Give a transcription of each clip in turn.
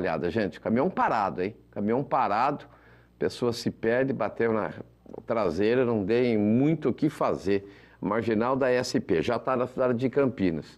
olhada, gente. Caminhão parado, hein? Caminhão parado, pessoa se perde, bateu na traseira, não tem muito o que fazer. Marginal da SP, já está na cidade de Campinas.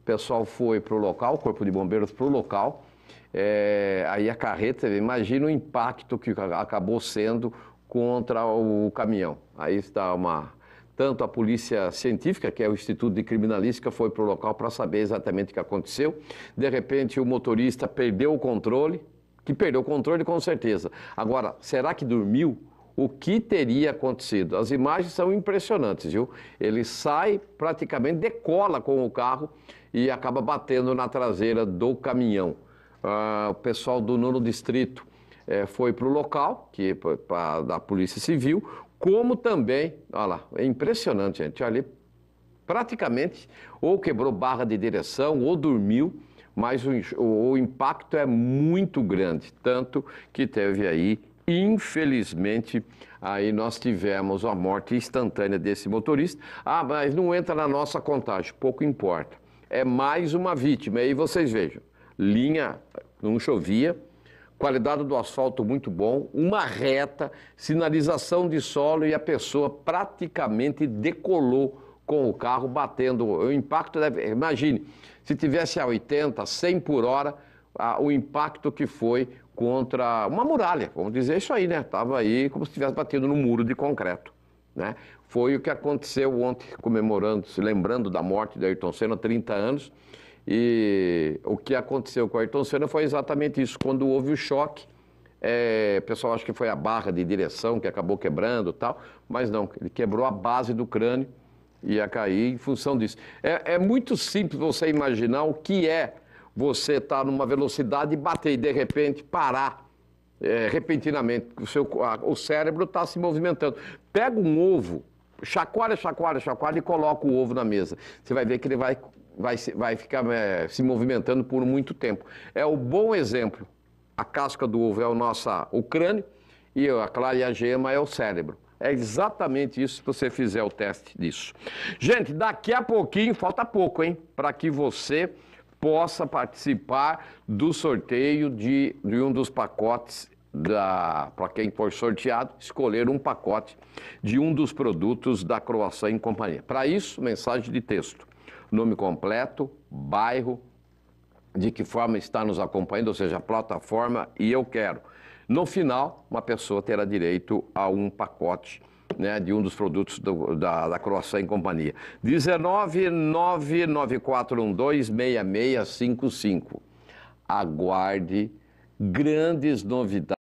O pessoal foi para o local, o Corpo de Bombeiros para o local. É, aí a carreta, imagina o impacto que acabou sendo contra o caminhão. Aí está uma tanto a polícia científica, que é o Instituto de Criminalística, foi para o local para saber exatamente o que aconteceu. De repente, o motorista perdeu o controle, que perdeu o controle com certeza. Agora, será que dormiu? o que teria acontecido. As imagens são impressionantes, viu? Ele sai praticamente, decola com o carro e acaba batendo na traseira do caminhão. Ah, o pessoal do nono distrito eh, foi para o local, que pra, da Polícia Civil, como também, olha lá, é impressionante, gente, ali praticamente ou quebrou barra de direção ou dormiu, mas o, o impacto é muito grande, tanto que teve aí, infelizmente, aí nós tivemos a morte instantânea desse motorista. Ah, mas não entra na nossa contagem, pouco importa. É mais uma vítima, aí vocês vejam, linha não chovia, qualidade do asfalto muito bom, uma reta, sinalização de solo e a pessoa praticamente decolou com o carro batendo. O impacto deve. Imagine, se tivesse a 80, 100 por hora, a, o impacto que foi contra uma muralha, vamos dizer isso aí, né? Estava aí como se tivesse batido no muro de concreto. Né? Foi o que aconteceu ontem, comemorando, se lembrando da morte de Ayrton Senna, 30 anos. E o que aconteceu com o Ayrton Senna foi exatamente isso. Quando houve o choque, é, o pessoal acha que foi a barra de direção que acabou quebrando tal, mas não, ele quebrou a base do crânio e ia cair em função disso. É, é muito simples você imaginar o que é você estar tá numa velocidade e bater e de repente parar é, repentinamente. O, seu, a, o cérebro está se movimentando. Pega um ovo, chacoalha, chacoalha, chacoalha e coloca o ovo na mesa. Você vai ver que ele vai vai, vai ficar é, se movimentando por muito tempo. É o bom exemplo. A casca do ovo é o nosso crânio e a clara e a gema é o cérebro. É exatamente isso se você fizer o teste disso. Gente, daqui a pouquinho, falta pouco, hein? Para que você possa participar do sorteio de, de um dos pacotes para quem for sorteado, escolher um pacote de um dos produtos da Croação em Companhia. Para isso, mensagem de texto nome completo, bairro, de que forma está nos acompanhando, ou seja, plataforma e eu quero. No final, uma pessoa terá direito a um pacote né, de um dos produtos do, da, da Croissant em Companhia. 19994126655. Aguarde grandes novidades.